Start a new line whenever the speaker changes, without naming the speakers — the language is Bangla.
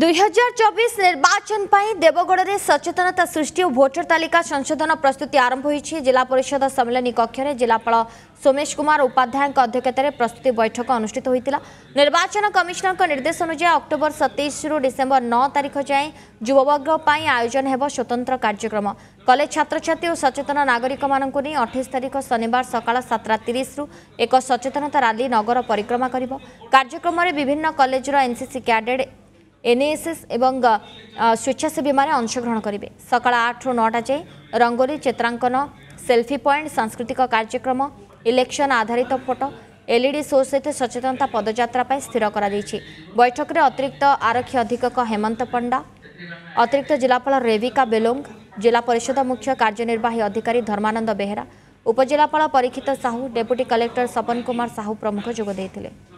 দুই হাজার চবিশ নির্বাচন পাই দেবগড়ে সচেতনতা সৃষ্টি ও ভোটর তালিকা সংশোধন প্রস্তুতি আরম্ভ হয়েছে জেলা পরিষদ সম্মিলনী কক্ষে জেলাপাল সোমেশ কুমার উপাধ্যায় অধ্যক্ষতার প্রস্তুতি বৈঠক অনুষ্ঠিত হয়েছিল নির্বাচন কমিশনর নির্দেশ অনুযায়ী অক্টোবর সতেইশ রু ডিসেম্বর ন তারিখ যায় যুববর্গ পাই আয়োজন হব স্বতন্ত্র কার্যক্রম কলেজ ছাত্রছাত্রী ও সচেতন নাগরিক মানুষ নিয়ে অঠেইশ তারিখ শনিবার সকাল সাতটা তিরিশ রু এক সচেতনতা রালি নগর পরিক্রমা করব কার্যক্রমে বিভিন্ন কলেজর এনসিসি ক্যাডেট এনএএসএস এবং স্বেচ্ছাসেবীমানে অংশগ্রহণ করবে সকাল আটু নটা যাই রঙ্গোলি চিত্রাঙ্কন সেলফি পয়েন্ট সাংস্কৃতিক কার্যক্রম ইলেকশন আধারিত ফটো এলইডি শো সহিত সচেতনতা পদযাত্রা স্থির করা বৈঠকরে অতিরিক্ত আরক্ষী অধীক্ষক হেমন্ত পণ্ডা অতিরিক্ত জেলাপাল রেবিকা বেলোং জেলা পরিষদ মুখ্য কার্যনির্বাহী অধিকারী ধর্মানন্দ বেহেরা উপজেলাপাল পরীক্ষিত সাহু ডেপুটি কলেক্টর সপন কুমার সাহু প্রমুখ যোগ দিয়ে